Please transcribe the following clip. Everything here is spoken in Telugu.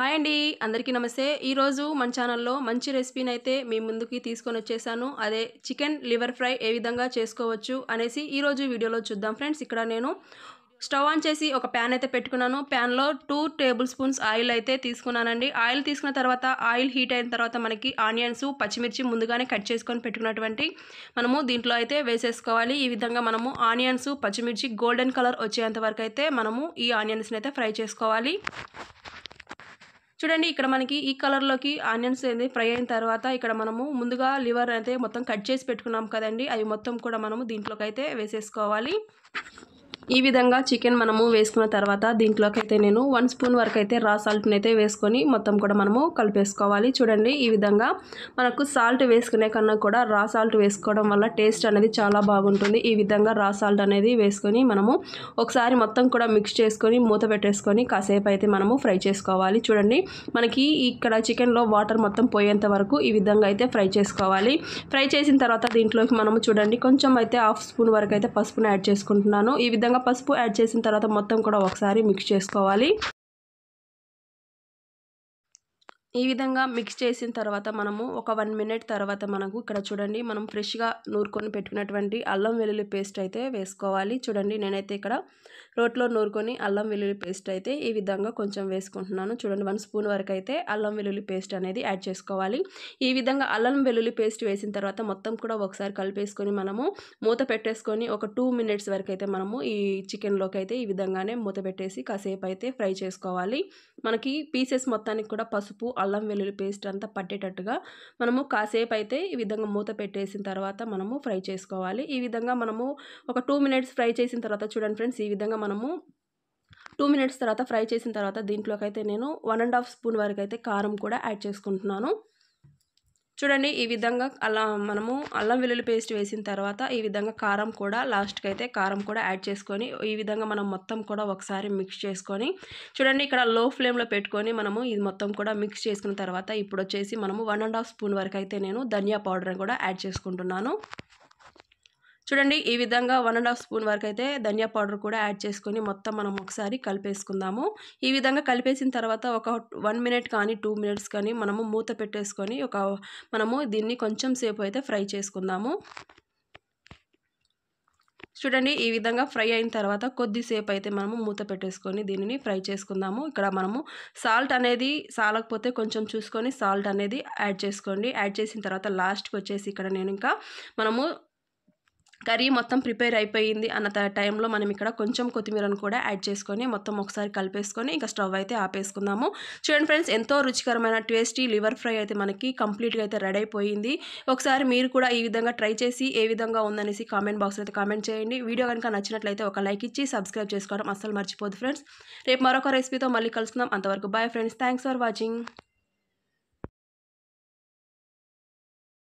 హాయ్ అండి అందరికీ నమస్తే ఈరోజు మన ఛానల్లో మంచి రెసిపీని అయితే మీ ముందుకి తీసుకొని వచ్చేసాను అదే చికెన్ లివర్ ఫ్రై ఏ విధంగా చేసుకోవచ్చు అనేసి ఈరోజు వీడియోలో చూద్దాం ఫ్రెండ్స్ ఇక్కడ నేను స్టవ్ ఆన్ చేసి ఒక ప్యాన్ అయితే పెట్టుకున్నాను ప్యాన్లో టూ టేబుల్ స్పూన్స్ ఆయిల్ అయితే తీసుకున్నానండి ఆయిల్ తీసుకున్న తర్వాత ఆయిల్ హీట్ అయిన తర్వాత మనకి ఆనియన్స్ పచ్చిమిర్చి ముందుగానే కట్ చేసుకొని పెట్టుకున్నటువంటి మనము దీంట్లో అయితే వేసేసుకోవాలి ఈ విధంగా మనము ఆనియన్స్ పచ్చిమిర్చి గోల్డెన్ కలర్ వచ్చేంత వరకు అయితే మనము ఈ ఆనియన్స్ని అయితే ఫ్రై చేసుకోవాలి చూడండి ఇక్కడ మనకి ఈ కలర్లోకి ఆనియన్స్ అనేది ఫ్రై అయిన తర్వాత ఇక్కడ మనము ముందుగా లివర్ అయితే మొత్తం కట్ చేసి పెట్టుకున్నాం కదండి అవి మొత్తం కూడా మనము దీంట్లోకి అయితే వేసేసుకోవాలి ఈ విధంగా చికెన్ మనము వేసుకున్న తర్వాత దీంట్లోకి అయితే నేను వన్ స్పూన్ వరకు అయితే రా సాల్ట్ని అయితే వేసుకొని మొత్తం కూడా మనము కలిపేసుకోవాలి చూడండి ఈ విధంగా మనకు సాల్ట్ వేసుకునే కన్నా కూడా రా సాల్ట్ వేసుకోవడం వల్ల టేస్ట్ అనేది చాలా బాగుంటుంది ఈ విధంగా రా సాల్ట్ అనేది వేసుకొని మనము ఒకసారి మొత్తం కూడా మిక్స్ చేసుకొని మూత పెట్టేసుకొని కాసేపు అయితే మనము ఫ్రై చేసుకోవాలి చూడండి మనకి ఇక్కడ చికెన్లో వాటర్ మొత్తం పోయేంత వరకు ఈ విధంగా అయితే ఫ్రై చేసుకోవాలి ఫ్రై చేసిన తర్వాత దీంట్లోకి మనము చూడండి కొంచెం అయితే హాఫ్ స్పూన్ వరకు అయితే పసుపును యాడ్ చేసుకుంటున్నాను ఈ విధంగా విధంగా పసుపు యాడ్ చేసిన తర్వాత మొత్తం కూడా ఒకసారి మిక్స్ చేసుకోవాలి ఈ విధంగా మిక్స్ చేసిన తర్వాత మనము ఒక వన్ మినిట్ తర్వాత మనకు ఇక్కడ చూడండి మనం ఫ్రెష్గా నూరుకొని పెట్టుకున్నటువంటి అల్లం వెల్లుల్లి పేస్ట్ అయితే వేసుకోవాలి చూడండి నేనైతే ఇక్కడ రోట్లో నూరుకొని అల్లం వెల్లుల్లి పేస్ట్ అయితే ఈ విధంగా కొంచెం వేసుకుంటున్నాను చూడండి వన్ స్పూన్ వరకు అయితే అల్లం వెల్లుల్లి పేస్ట్ అనేది యాడ్ చేసుకోవాలి ఈ విధంగా అల్లం వెల్లుల్లి పేస్ట్ వేసిన తర్వాత మొత్తం కూడా ఒకసారి కలిపేసుకొని మనము మూత పెట్టేసుకొని ఒక టూ మినిట్స్ వరకు అయితే మనము ఈ చికెన్లోకి అయితే ఈ విధంగానే మూత పెట్టేసి కాసేపు అయితే ఫ్రై చేసుకోవాలి మనకి పీసెస్ మొత్తానికి కూడా పసుపు అల్లం వెల్లుల్లి పేస్ట్ అంతా పట్టేటట్టుగా మనము కాసేపు అయితే ఈ విధంగా మూత పెట్టేసిన తర్వాత మనము ఫ్రై చేసుకోవాలి ఈ విధంగా మనము ఒక టూ మినిట్స్ ఫ్రై చేసిన తర్వాత చూడండి ఫ్రెండ్స్ ఈ విధంగా మనము టూ మినిట్స్ తర్వాత ఫ్రై చేసిన తర్వాత దీంట్లోకి అయితే నేను వన్ అండ్ హాఫ్ స్పూన్ వరకు అయితే కారం కూడా యాడ్ చేసుకుంటున్నాను చూడండి ఈ విధంగా అలా మనము అల్లం వెల్లుల్లి పేస్ట్ వేసిన తర్వాత ఈ విధంగా కారం కూడా లాస్ట్కి అయితే కారం కూడా యాడ్ చేసుకొని ఈ విధంగా మనం మొత్తం కూడా ఒకసారి మిక్స్ చేసుకొని చూడండి ఇక్కడ లో ఫ్లేమ్లో పెట్టుకొని మనము ఇది మొత్తం కూడా మిక్స్ చేసుకున్న తర్వాత ఇప్పుడు వచ్చేసి మనము వన్ అండ్ హాఫ్ స్పూన్ వరకు అయితే నేను ధనియా పౌడర్ కూడా యాడ్ చేసుకుంటున్నాను చూడండి ఈ విధంగా వన్ అండ్ హాఫ్ స్పూన్ వరకు అయితే ధనియా పౌడర్ కూడా యాడ్ చేసుకొని మొత్తం మనం ఒకసారి కలిపేసుకుందాము ఈ విధంగా కలిపేసిన తర్వాత ఒక వన్ మినిట్ కానీ టూ మినిట్స్ కానీ మనము మూత పెట్టేసుకొని ఒక మనము దీన్ని కొంచెం సేపు అయితే ఫ్రై చేసుకుందాము చూడండి ఈ విధంగా ఫ్రై అయిన తర్వాత కొద్దిసేపు అయితే మనము మూత పెట్టేసుకొని దీనిని ఫ్రై చేసుకుందాము ఇక్కడ మనము సాల్ట్ అనేది సాలకపోతే కొంచెం చూసుకొని సాల్ట్ అనేది యాడ్ చేసుకోండి యాడ్ చేసిన తర్వాత లాస్ట్కి వచ్చేసి ఇక్కడ నేను ఇంకా మనము కర్రీ మొత్తం ప్రిపేర్ అయిపోయింది అన్న టైంలో మనం ఇక్కడ కొంచెం కొత్తిమీరను కూడా యాడ్ చేసుకొని మొత్తం ఒకసారి కలిపేసుకొని ఇంకా స్టవ్ అయితే ఆపేసుకుందాము చూడండి ఫ్రెండ్స్ ఎంతో రుచికరమైన టేస్టీ లివర్ ఫ్రై అయితే మనకి కంప్లీట్గా అయితే రెడీ అయిపోయింది ఒకసారి మీరు కూడా ఈ విధంగా ట్రై చేసి ఏ విధంగా ఉందనేసి కామెంట్ బాక్స్లో అయితే కామెంట్ చేయండి వీడియో కనుక నచ్చినట్లయితే ఒక లైక్ ఇచ్చి సబ్స్క్రైబ్ చేసుకోవడం అస్సలు మర్చిపోదు ఫ్రెండ్స్ రేపు మరొక రెసిపీతో మళ్ళీ కలుసుకుందాం అంతవరకు bye friends thanks for watching